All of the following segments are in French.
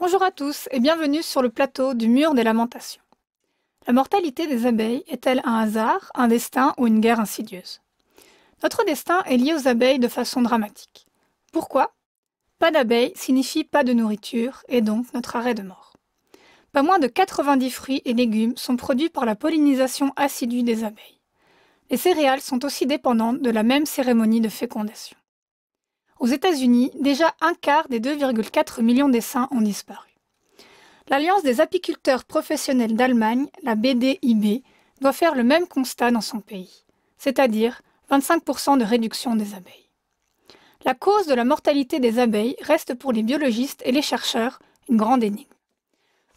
Bonjour à tous et bienvenue sur le plateau du mur des lamentations. La mortalité des abeilles est-elle un hasard, un destin ou une guerre insidieuse Notre destin est lié aux abeilles de façon dramatique. Pourquoi Pas d'abeilles signifie pas de nourriture et donc notre arrêt de mort. Pas moins de 90 fruits et légumes sont produits par la pollinisation assidue des abeilles. Les céréales sont aussi dépendantes de la même cérémonie de fécondation. Aux États-Unis, déjà un quart des 2,4 millions d'essaims ont disparu. L'Alliance des apiculteurs professionnels d'Allemagne, la BDIB, doit faire le même constat dans son pays, c'est-à-dire 25% de réduction des abeilles. La cause de la mortalité des abeilles reste pour les biologistes et les chercheurs une grande énigme.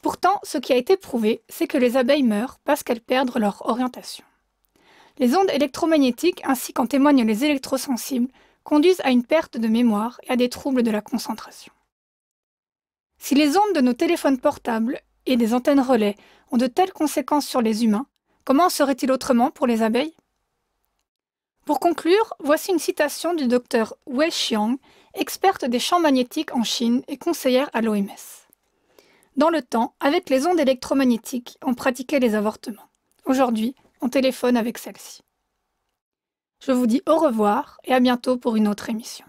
Pourtant, ce qui a été prouvé, c'est que les abeilles meurent parce qu'elles perdent leur orientation. Les ondes électromagnétiques, ainsi qu'en témoignent les électrosensibles, conduisent à une perte de mémoire et à des troubles de la concentration. Si les ondes de nos téléphones portables et des antennes relais ont de telles conséquences sur les humains, comment serait-il autrement pour les abeilles Pour conclure, voici une citation du docteur Wei Xiang, experte des champs magnétiques en Chine et conseillère à l'OMS. Dans le temps, avec les ondes électromagnétiques, on pratiquait les avortements. Aujourd'hui, on téléphone avec celles-ci. Je vous dis au revoir et à bientôt pour une autre émission.